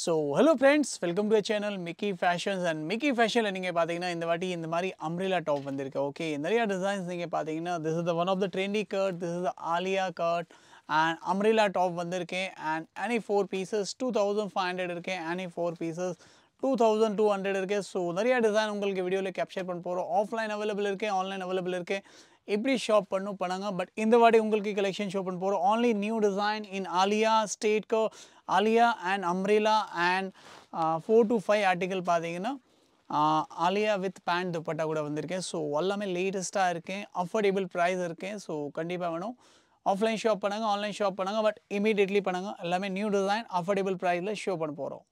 So hello friends welcome to channel Mickey fashions and Mickey ஃபேஷனில் நீங்கள் பார்த்தீங்கன்னா இந்த வாட்டி இந்த மாதிரி அம்ரிலா டாப் வந்திருக்கு ஓகே நிறையா டிசைன்ஸ் நீங்கள் பார்த்தீங்கன்னா this is the one of the trendy cut this is the Alia cut and umbrella top வந்திருக்கேன் and any four pieces two thousand five hundred இருக்கேன் any four pieces two thousand two hundred இருக்குது so நிறையா design உங்களுக்கு வீடியோவில் capture பண்ண போகிறோம் offline available இருக்குது online available இருக்குது எப்படி ஷாப் பண்ணும் பண்ணாங்க பட் இந்த வாட்டி உங்களுக்கு கலெக்ஷன் ஷோ பண்ண போகிறோம் only new design in Alia ஸ்டேட்கோ Alia and umbrella and four to five article பார்த்தீங்கன்னா ஆலியா வித் பேண்ட் துப்பட்டா கூட வந்திருக்கேன் ஸோ எல்லாமே லேட்டஸ்ட்டாக இருக்கேன் அஃபோர்டபுள் ப்ரைஸ் இருக்கேன் ஸோ கண்டிப்பாக வேணும் ஆஃப்லைன் ஷாப் பண்ணுங்கள் ஆன்லைன் ஷாப் பண்ணுங்கள் பட் இமீடியட்லி பண்ணுங்கள் எல்லாமே நியூ டிசைன் அஃபோர்டபுள் ப்ரைஸில் ஷோ பண்ண போகிறோம்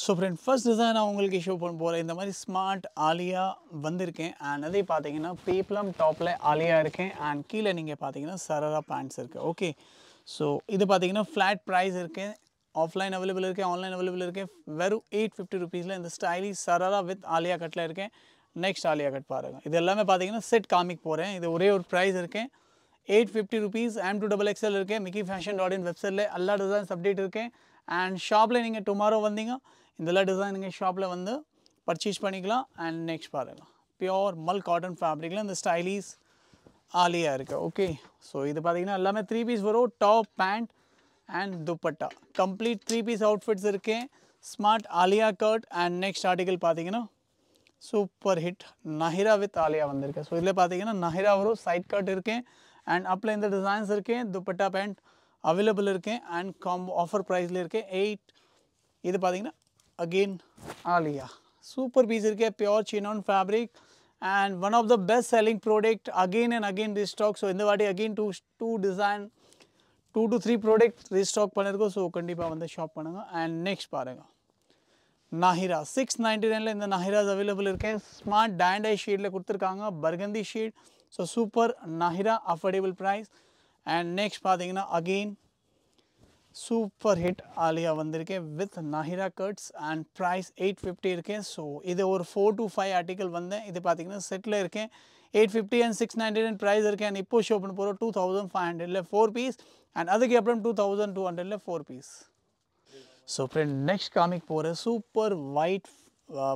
ஸோ ஃப்ரெண்ட் ஃபஸ்ட்டு தான் நான் உங்களுக்கு ஷோ பண்ண போகிறேன் இந்த மாதிரி ஸ்மார்ட் ஆலியா வந்திருக்கேன் அண்ட் அதே பார்த்தீங்கன்னா பீப்ளம் டாப்பில் ஆலியா இருக்கேன் அண்ட் கீழே நீங்கள் பார்த்தீங்கன்னா சரரா பேண்ட்ஸ் இருக்குது ஓகே ஸோ இது பார்த்தீங்கன்னா ஃப்ளாட் ப்ரைஸ் இருக்குது ஆஃப்லைன் அவைலபிள் இருக்குது ஆன்லைன் அவைலபிள் இருக்குது வெறும் எயிட் ஃபிஃப்டி ருபீஸில் இந்த ஸ்டைலி சரரா வித் ஆலியா கட்டில் இருக்கேன் நெக்ஸ்ட் ஆலியா கட் பாருங்கள் இது எல்லாமே பார்த்தீங்கன்னா செட் காமிக் போகிறேன் இது ஒரே ஒரு ப்ரைஸ் இருக்கேன் எயிட் ஃபிஃப்டி ருபீஸ் ஆம் டூ டபுள் எக்ஸ்எல் இருக்கேன் மிக்கி ஃபேஷன் டாட் இன் வெப்சைட்டில் எல்லா டிசைன்ஸ் அப்டேட் இருக்கேன் அண்ட் ஷாப்பில் நீங்கள் டுமாரோ வந்தீங்க இதெல்லாம் டிசைன் ஷாப்பில் வந்து பர்ச்சேஸ் பண்ணிக்கலாம் அண்ட் நெக்ஸ்ட் பாருங்கள் பியோர் மல் காட்டன் ஃபேப்ரிக்கில் இந்த ஸ்டைலிஷ் ஆலியாக இருக்குது ஓகே ஸோ இது பார்த்திங்கன்னா எல்லாமே த்ரீ பீஸ் வரும் top pant and dupatta complete three piece outfits இருக்கேன் smart Alia cut and next article பார்த்தீங்கன்னா super hit Nahira with Alia வந்திருக்கு ஸோ இதில் பார்த்தீங்கன்னா நஹிரா வரும் சைட் கட் இருக்கேன் அண்ட் அப்பில் இந்த டிசைன்ஸ் இருக்கேன் துப்பட்டா பேண்ட் அவைலபிள் இருக்கேன் அண்ட் காம்போ ஆஃபர் ப்ரைஸில் இருக்கேன் எயிட் இது பார்த்தீங்கன்னா again Alia. Super piece here, pure chinon fabric and one of the best selling product again and again restock. So, இந்த வாட்டி again two, two design, two to three product restock பண்ணிருக்கோம். So, கண்டிப்பா வந்து shop பண்ணுங்க and next பாருங்க. நாஹிரா six ninety நைனில் இந்த நாஹிராஸ் available இருக்கேன் ஸ்மார்ட் டேண்டை ஷீட்டில் கொடுத்துருக்காங்க burgundy shade so super Nahira affordable price and next பார்த்தீங்கன்னா அகெயின் ಸೂಪರ್ ಹಿಟ್ ಆಲಿಯಾ ಒಂದಿರಿಗೆ with Nahira cuts and price eight fifty இருக்கேன் ஸோ இது ஒரு ஃபோர் டு ஃபைவ் ஆர்டிக்கல் வந்தேன் இது பார்த்தீங்கன்னா செட்டில் இருக்கேன் eight fifty and six ninety nine price இருக்கேன் அண்ட் இப்போ ஷோ பண்ண போகிறோம் டூ தௌசண்ட் ஃபைவ் ஹண்ட்ரடில் ஃபோர் பீஸ் அண்ட் அதுக்கு அப்புறம் டூ தௌசண்ட் டூ ஹண்ட்ரடில் four piece so friend next காமிக் போகிற super white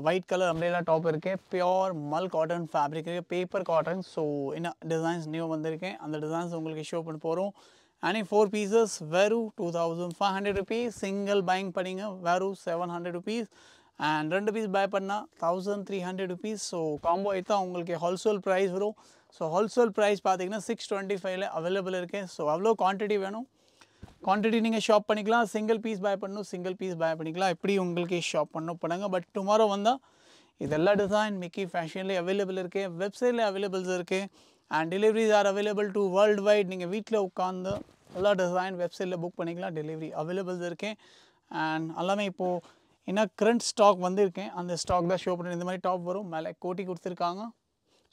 white colour umbrella top करके pure mul cotton fabric paper cotton so in designs new बंद अंत डिज़ाइंस உங்களுக்கு ஷோ பண்ண போகிறோம் and ஃபோர் pieces வெறும் two thousand five hundred rupees single buying பண்ணிங்க வெறும் செவன் ஹண்ட்ரட் ருபீஸ் அண்ட் ரெண்டு பீஸ் பை பண்ணால் thousand three hundred rupees so combo தான் உங்களுக்கு ஹோல்சேல் ப்ரைஸ் வரும் ஸோ ஹோல்சேல் ப்ரைஸ் பார்த்தீங்கன்னா சிக்ஸ் டுவெண்ட்டி ஃபைவ்ல அவைலபிள் இருக்குது ஸோ அவ்வளோ குவான்டிட்டி வேணும் குவான்டிட்டி நீங்கள் ஷாப் பண்ணிக்கலாம் சிங்கிள் பீஸ் பை பண்ணணும் சிங்கிள் பீஸ் பை பண்ணிக்கலாம் எப்படி உங்களுக்கு ஷாப் பண்ணணும் பண்ணுங்கள் பட் டுமாரோ வந்தால் இதெல்லாம் டிசைன் மிக்கி ஃபேஷன்லேயே அவைலபிள் இருக்குது வெப்சைட்டில் அவைலபிள்ஸ் இருக்குது and deliveries are available to worldwide நீங்கள் வீட்டில் உட்காந்து எல்லா டிசைன் வெப்சைட்டில் புக் பண்ணிக்கலாம் டெலிவரி அவைலபிள்ஸ் இருக்கேன் அண்ட் எல்லாமே இப்போது என்ன கரண்ட் ஸ்டாக் வந்திருக்கேன் அந்த ஸ்டாக் தான் ஷோ பண்ணி இந்த மாதிரி டாப் வரும் மேலே கோட்டி கொடுத்துருக்காங்க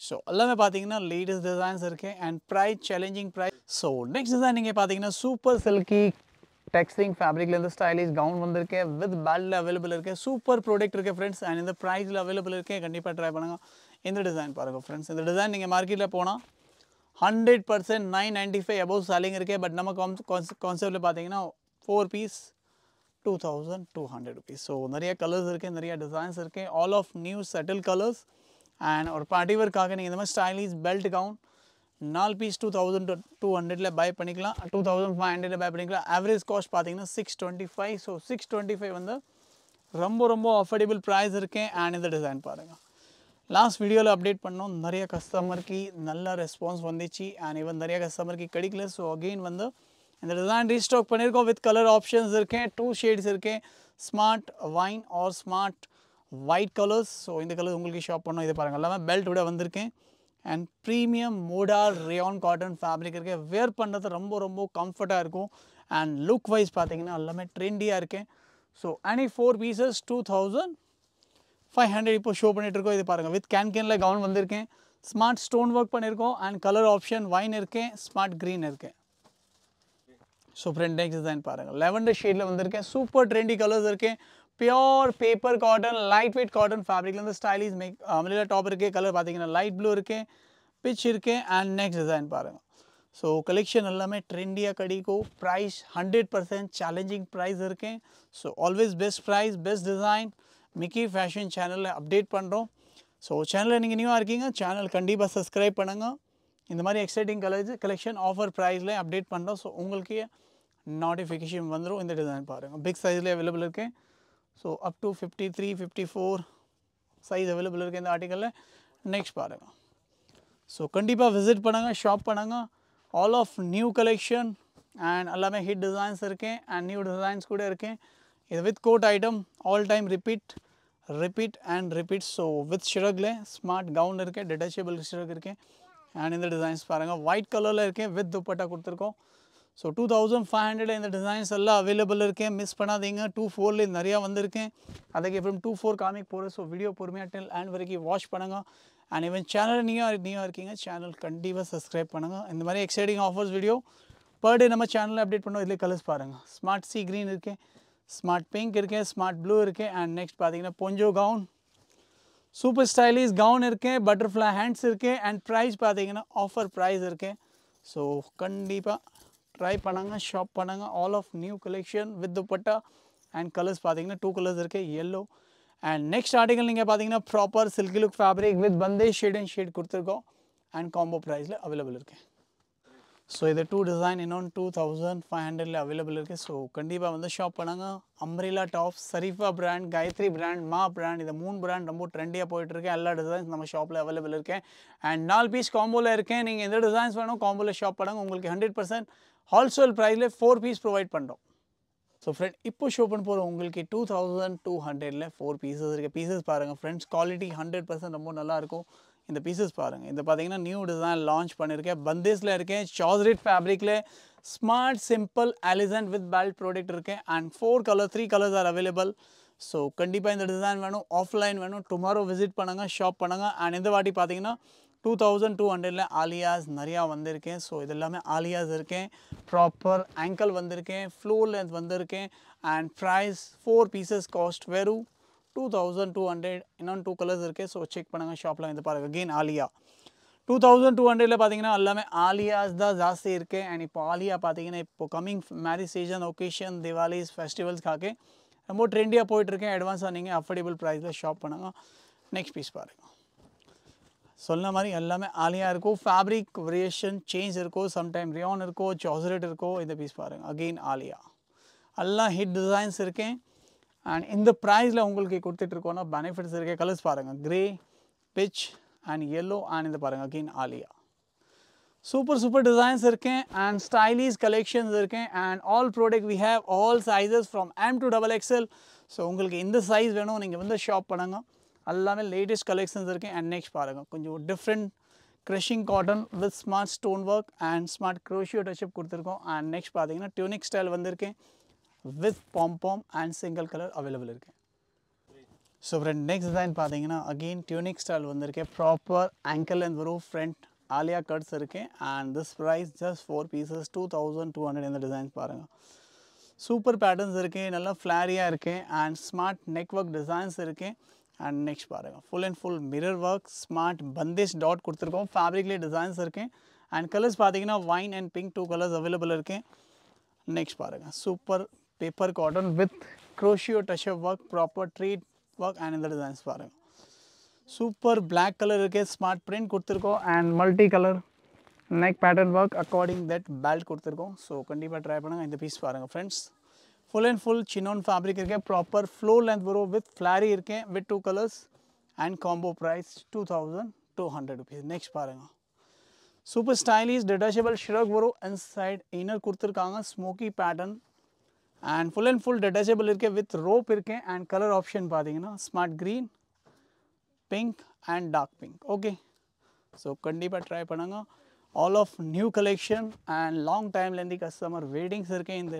ஸோ எல்லாமே பார்த்தீங்கன்னா லேட்டஸ்ட் டிசைன்ஸ் இருக்கேன் and price challenging price so next design நீங்கள் பார்த்தீங்கன்னா சூப்பர் சில்கி டெக்ஸ்டிங் ஃபேப்ரிக்லேருந்து ஸ்டைலிஷ் கவுன் வந்திருக்கேன் வித் பேல்டில் அவைலபிள் இருக்குது சூப்பர் ப்ராடக்ட் இருக்குது ஃப்ரெண்ட்ஸ் அண்ட் இந்த ப்ரைஸில் அவைலபிள் இருக்கேன் கண்டிப்பாக ட்ரை பண்ணுங்கள் இந்த டிசைன் பாருங்கள் ஃப்ரெண்ட்ஸ் இந்த டிசைன் நீங்கள் மார்க்கெட்டில் போனால் hundred percent nine ninety five above selling இருக்கே பட் நம்ம கான்செப்டில் பார்த்தீங்கன்னா four piece two thousand two hundred rupees so நிறைய கலர்ஸ் இருக்குது நிறைய டிசைன்ஸ் இருக்குது ஆல் ஆஃப் நியூ செட்டில் கலர்ஸ் அண்ட் ஒரு பார்ட்டிவருக்காக நீங்கள் இந்த மாதிரி ஸ்டைலிஷ் பெல்ட் கவுன் நாலு பீஸ் டூ தௌசண்ட் டூ ஹண்ட்ரடில் பை பண்ணிக்கலாம் டூ தௌசண்ட் ஃபைவ் ஹண்ட்ரடில் பை பண்ணிக்கலாம் ஆவரேஜ் காஸ்ட் பார்த்தீங்கன்னா six twenty five so six twenty five வந்து ரொம்ப ரொம்ப அஃபோர்டபுள் ப்ரைஸ் இருக்கேன் அண்ட் இந்த டிசைன் பாருங்கள் லாஸ்ட் வீடியோவில் அப்டேட் பண்ணோம் நிறைய கஸ்டமருக்கு நல்ல ரெஸ்பான்ஸ் வந்துச்சு அண்ட் ஈவன் நிறைய கஸ்டமருக்கு கிடைக்கல ஸோ அகெயின் வந்து இந்த டிசைன் ரீஸ்டாக் பண்ணியிருக்கோம் வித் கலர் ஆப்ஷன்ஸ் இருக்கேன் டூ ஷேட்ஸ் இருக்கேன் smart wine or smart white colours so இந்த கலர் உங்களுக்கு ஷாப் பண்ணோம் இது பாருங்கள் எல்லாமே பெல்ட் விட வந்திருக்கேன் and premium modal rayon cotton fabric இருக்கேன் வேர் பண்ணுறது ரொம்ப ரொம்ப கம்ஃபர்ட்டாக இருக்கும் அண்ட் லுக் வைஸ் பார்த்தீங்கன்னா எல்லாமே ட்ரெண்டியாக இருக்கேன் ஸோ அனி ஃபோர் பீசஸ் டூ தௌசண்ட் 500 போ ஷோ பண்ணிட்டு இருக்கோம் இத பாருங்க வித் கேன்கேன்ல கவர் வந்து இருக்கேன் ஸ்மார்ட் স্টোন வர்க் பண்ணி இருக்கோம் and கலர் অপஷன் வைன் இருக்கு ஸ்மார்ட் 그린 இருக்கு சோ பிரண்ட் நெக் டிசைன் பாருங்க லாவெண்டர் ஷேட்ல வந்திருக்கேன் சூப்பர் ட்ரெண்டியான கலர்ஸ் இருக்கு pure paper cotton light weight cotton ஃபேப்ரிக்ல அந்த ஸ்டைலிஷ் மே அமிரிலா டாப் இருக்கு கலர் பாத்தீங்கனா லைட் ப்ளூ இருக்கு பிச் இருக்கு and நெக் டிசைன் பாருங்க சோ கலெக்ஷன் எல்லாமே ட்ரெண்டியா கோடிக்கு பிரைஸ் 100% சாலிஞ்சிங் பிரைஸ் இருக்கு so always best price best design Mickey Fashion channel update पड़े चेनल नहीं न्यूवी चेनल कंपा सब्सक्राई पड़ूंगी एक्सैटिंग कले कलेक्शन आफर प्राइस अप्डेट पड़े उ नोटिफिकेशन वो डिजाइन पा बिक् सईजल सो अपू fifty three fifty four size available article next पांग कंपा विसिट पड़ेंगे shopping all of new collection and hit design and new design with கோட் item all time repeat repeat and repeat so with ஷிரக்ல smart gown இருக்குது detachable shrug இருக்குது and இந்த designs பாருங்கள் white கலரில் இருக்கேன் வித் துப்பட்டா கொடுத்துருக்கோம் so two thousand five hundred இந்த டிசைன்ஸ் எல்லாம் அவைலபிள் இருக்கேன் மிஸ் பண்ணாதீங்க டூ ஃபோரில் நிறையா வந்திருக்கேன் எப்படி டூ ஃபோர் காமிக் போகிறேன் ஸோ வீடியோ பொறுமையாக டெல் அண்ட் வரைக்கும் வாஷ் பண்ணுங்கள் அண்ட் ஈவன் சேனல் நீங்கள் நீங்கள் இருக்கீங்க சேனல் கண்டிப்பாக சப்ஸ்கிரைப் பண்ணுங்கள் இந்த மாதிரி exciting offers video per day நம்ம சேனலில் அப்டேட் பண்ணோம் இதில் கலர்ஸ் பாருங்கள் ஸ்மார்ட் சி க்ரீன் இருக்குது smart pink smart blue and next पाती पोंजो गउन सूपर स्टैली गउन बटरफ्ल हेड्स अंड प्रईस पाती आफर प्रईसो कंपा ट्रे पड़ा शापा आल आफ न्यू कलेक्शन वित्पटा अंड कलर्स पाती टू कलर्स यो अंड नेक्स्ट आर्टिकल नहीं पाती proper silk look fabric with बंदे शेड अंड शेड को अंड काो प्रईसबल ஸோ இது டூ டிசைன் இன்னொன்று டூ தௌசண்ட் ஃபைவ் ஹண்ட்ரட்ல அவைலபிள் இருக்குது ஸோ கண்டிப்பாக வந்து ஷாப் பண்ணாங்க umbrella top Sharifa brand Gayatri brand மா பிராண்ட் இந்த மூணு பிராண்ட் ரொம்ப ட்ரெண்டியாக போயிட்டுருக்கு எல்லா டிசைன்ஸ் நம்ம ஷாப்பில் அவைலபிள் இருக்கேன் அண்ட் நாலு பீஸ் காம்போவில் இருக்கேன் நீங்கள் எந்த டிசைன்ஸ் வேணும் காம்போவில் ஷாப் பண்ணாங்க உங்களுக்கு ஹண்ட்ரட் பர்சன்ட் ஹால்சோல் ப்ரைஸில் ஃபோர் பீஸ் ப்ரொவைட் பண்ணுறோம் ஸோ ஃப்ரெண்ட் இப்போ ஷோ பண்ண போகிற உங்களுக்கு டூ தௌசண்ட் டூ ஹண்ட்ரட்ல ஃபோர் பீசஸ் இருக்குது பீசஸ் பாருங்கள் ஃப்ரெண்ட்ஸ் குவாலிட்டி ஹண்ட்ரட் பர்சன்ட் ரொம்ப நல்லாயிருக்கும் இந்த பீசஸ் பாருங்கள் இந்த பார்த்தீங்கன்னா நியூ டிசைன் லான்ச் பண்ணியிருக்கேன் பந்தேஸில் இருக்கேன் ஷார்ட் ஃபேப்ரிக்கில் smart simple elegant with belt product இருக்கேன் and four colour three colours are available so கண்டிப்பாக இந்த டிசைன் வேணும் ஆஃப்லைன் வேணும் டுமாரோ விசிட் பண்ணுங்கள் ஷாப் பண்ணுங்கள் அண்ட் இந்த வாட்டி பார்த்தீங்கன்னா டூ தௌசண்ட் டூ ஹண்ட்ரடில் ஆலியாஸ் நிறையா வந்திருக்கேன் ஸோ இது எல்லாமே ஆலியாஸ் இருக்கேன் ப்ராப்பர் ஆங்கிள் வந்திருக்கேன் ஃப்ளோர் லென்த் வந்திருக்கேன் and price four pieces cost வெறும் 2200 इन टू कलर्स करके सो चेक பண்ணுங்க ஷாப்ல வந்து பாருங்க अगेन आलिया 2200ல பாத்தீங்கனா எல்லாமே आलियाஸ் த ザ சி இருக்கே and இப்ப आलिया பாத்தீங்கனா இப்போ கமிங் மேரி सीजन اوكيஷன் दिवालीஸ் festivels காகே and वो ट्रेंडी அப்பாய்ட் இருக்கேன் advance ஆனீங்க affordable priceல ஷாப் பண்ணுங்க நெக்ஸ்ட் பீஸ் பாருங்க சொல்லன மாதிரி எல்லாமே आलियाருக்கு ફેபሪክ வேரியேஷன் चेंज இருக்கு சம்டைம் ரியான் இருக்கு சௌஜரேட்டர் இருக்கு இந்த பீஸ் பாருங்க अगेन आलिया எல்லா ஹிட் டிசைன்ஸ் இருக்கேன் அண்ட் இந்த ப்ரைஸில் உங்களுக்கு கொடுத்துட்ருக்கோன்னா பெனிஃபிட்ஸ் இருக்க கலர்ஸ் பாருங்கள் grey peach and yellow and இந்த பாருங்கள் கீன் ஆலியா சூப்பர் சூப்பர் டிசைன்ஸ் இருக்கேன் அண்ட் ஸ்டைலிஷ் கலெக்ஷன்ஸ் இருக்கேன் and all product we have all sizes from M to double XL so உங்களுக்கு இந்த சைஸ் வேணும் நீங்கள் வந்து ஷாப் பண்ணுங்கள் எல்லாமே லேட்டஸ்ட் கலெக்ஷன்ஸ் இருக்குது அண்ட் நெக்ஸ்ட் பாருங்கள் கொஞ்சம் different crushing cotton with smart stone work and smart crochet touch up கொடுத்துருக்கோம் அண்ட் நெக்ஸ்ட் பார்த்தீங்கன்னா டியூனிக் ஸ்டைல் வந்திருக்கேன் வித் பாம் அண்ட் சிங்கிள் கலர் அவைலபிள் இருக்குது ஸோ ஃப்ரெண்ட் நெக்ஸ்ட் டிசைன் பார்த்தீங்கன்னா அகெயின் டியூனிக் ஸ்டைல் வந்திருக்கு ப்ராப்பர் ஆங்கிள் அண்ட் வரும் ஃப்ரண்ட் ஆலியா கட்ஸ் இருக்குது and this price just four pieces two thousand two hundred இந்த டிசைன்ஸ் பாருங்கள் சூப்பர் பேட்டர்ன்ஸ் இருக்குது நல்லா ஃப்ளாரியாக இருக்குது and smart neck work designs இருக்குது அண்ட் நெக்ஸ்ட் பாருங்கள் full and full mirror work smart bandhej dot கொடுத்துருக்கோம் ஃபேப்ரிக்லேயே டிசைன்ஸ் இருக்குது அண்ட் கலர்ஸ் பார்த்தீங்கன்னா wine and pink two colours available இருக்குது நெக்ஸ்ட் பாருங்கள் super paper cotton with crochet touch work proper thread work and इन design पा रहे सुपर ब्लैक कलर के स्मार्ट प्रिंट कुर्तरको and multi colour neck pattern work according that belt कुर्तरको so कंपा try पड़ेंगे पीस पा रहे friends full and full chinon fabric प्पर फ्लो लेंथ वो वित् फ्लारी वित् टू कलर्स अंड कामो price two thousand two hundred rupee next पांग सूपर स्टैली डिटाचबल श्रक वो in side inner kurta smoky pattern and full and full detachable இருக்கே with rope இருக்கேன் and colour option பார்த்தீங்கன்னா smart green pink and dark pink okay so கண்டிப்பாக try பண்ணுங்க all of new collection and long டைம்லேருந்து customer waitings இருக்கேன் இந்த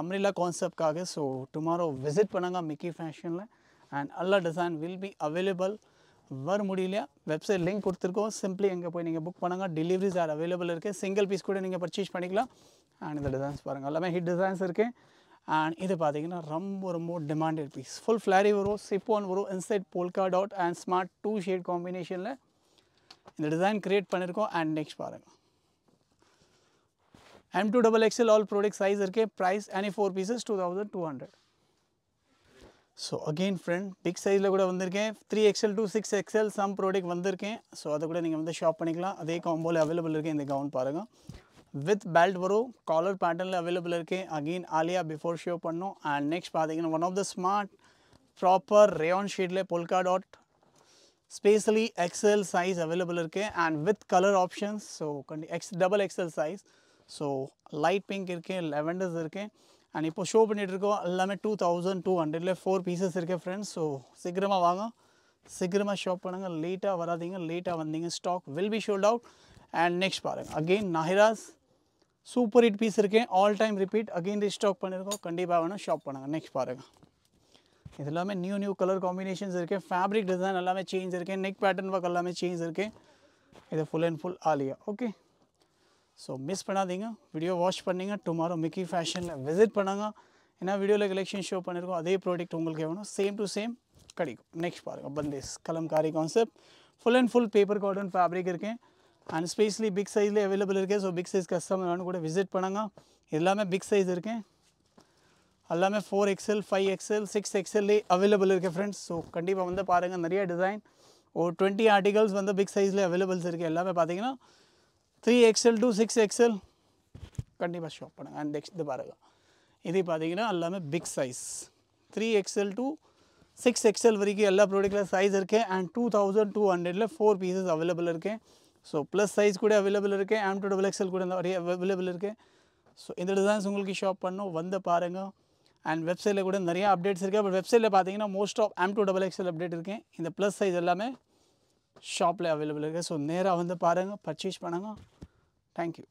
umbrella கான்செப்ட்காக so tomorrow visit பண்ணுங்க மிக்கி ஃபேஷனில் அண்ட் எல்லா டிசைன் வில் பி அவைலபிள் வர முடியலையா வெப்சைட் லிங்க் கொடுத்துருக்கோம் சிம்பிளி எங்கே போய் நீங்கள் புக் பண்ணுங்கள் டெலிவரிஸ் ஆர் அவைலபிள் இருக்குது சிங்கிள் பீஸ் கூட நீங்கள் பர்ச்சேஸ் பண்ணிக்கலாம் அண்ட் இந்த டிசைன்ஸ் பாருங்கள் எல்லாமே ஹிட் டிசைன்ஸ் இருக்குது அண்ட் இது பார்த்தீங்கன்னா ரொம்ப ரொம்ப டிமாண்டட் பீஸ் ஃபுல் ஃப்ளாரி வரும் சிப்பான் வரும் inside polka dot and smart two shade காம்பினேஷனில் இந்த டிசைன் க்ரியேட் பண்ணியிருக்கோம் அண்ட் நெக்ஸ்ட் பாருங்கள் M to double XL all product size இருக்கே price any four pieces two thousand two hundred so again friend big சைஸில் கூட வந்திருக்கேன் three XL to six XL some product வந்திருக்கேன் so அதை கூட நீங்கள் வந்து ஷாப் பண்ணிக்கலாம் அதே காம்போவில் அவைலபிள் இருக்கேன் இந்த கவுன் பாருங்கள் வித் பெல்ட் வரும் காலர் பேட்டர்னில் அவைலபிள் இருக்குது அகெயின் ஆலியா பிஃபோர் ஷோ பண்ணும் அண்ட் நெக்ஸ்ட் பார்த்தீங்கன்னா one of the smart proper rayon ஷீட்டில் polka dot specially XL size available இருக்குது and with colour options so கண்டி X double XL size so light pink இருக்குது lavenders இருக்குது and இப்போ show பண்ணிகிட்ருக்கோம் எல்லாமே டூ தௌசண்ட் டூ ஹண்ட்ரடில் ஃபோர் பீசஸ் இருக்குது ஃப்ரெண்ட்ஸ் ஸோ சீக்கிரமாக வாங்க சீக்கிரமாக ஷாப் பண்ணுங்கள் லேட்டாக வராதிங்க லேட்டாக வந்தீங்க stock will be sold out and next பாருங்கள் அகெயின் நஹிராஸ் super hit piece all time repeat again restock पड़ी कंपा वाणी शापा नेक्स्ट पांग इतना new new colour combination fabric design change neck pattern work change इत फुल अंड फुल आलिया ओके सो मिस पड़ा वीडियो वाश् पड़ी टुमारो मिकी फैशन विसिट पड़ा ऐसा वीडियो कलेक्शन शो पड़ो प्राक्ट उवन सेम टू सेम कड़ी नेक्स्ट पांग बंदे Kalamkari concept full and full paper cotton fabric and specially big சைஸ்லேயே அவைலபிள் இருக்குது ஸோ பிக் சைஸ் கஸ்டமர் கூட விசிட் பண்ணுங்க எல்லாமே பிக் சைஸ் இருக்குது எல்லாமே four XL five XL six எக்ஸ்எல்லே அவைலபிள் இருக்குது ஃப்ரெண்ட்ஸ் ஸோ கண்டிப்பாக வந்து பாருங்கள் நிறைய டிசைன் ஓ டுவெண்ட்டி ஆர்டிகல்ஸ் வந்து பிக் சைஸ்லேயே அவைலபிள்ஸ் இருக்குது எல்லாமே பார்த்தீங்கன்னா three XL to six XL கண்டிப்பாக ஷாப் பண்ணுங்கள் அண்ட் நெக்ஸ்ட் இது பாருங்கள் இது பார்த்தீங்கன்னா எல்லாமே big size three XL to six XL வரைக்கும் எல்லா ப்ராடக்ட்டில் சைஸ் இருக்குது அண்ட் டூ தௌசண்ட் டூ ஹண்ட்ரட்ல ஃபோர் பீசஸ் அவைலபிள் இருக்குது ஸோ ப்ளஸ் சைஸ் கூட அவைலபிள் இருக்குது ஆம் ஆம்டு டபுள் எக்ஸல் கூட அவைலபிள் இருக்குது ஸோ இந்த டிசைன்ஸ் உங்களுக்கு ஷாப் பண்ணோம் வந்து பாருங்கள் அண்ட் வெப்சைட்டில் கூட நிறைய அப்டேட்ஸ் இருக்குது பட் வெப்சைட்டில் பார்த்தீங்கன்னா most of M to double XL update இருக்குது இந்த ப்ளஸ் சைஸ் எல்லாமே ஷாப்பில் அவைலபிள் இருக்குது ஸோ நேராக வந்து பாருங்கள் பர்ச்சேஸ் பண்ணுங்கள் தேங்க்யூ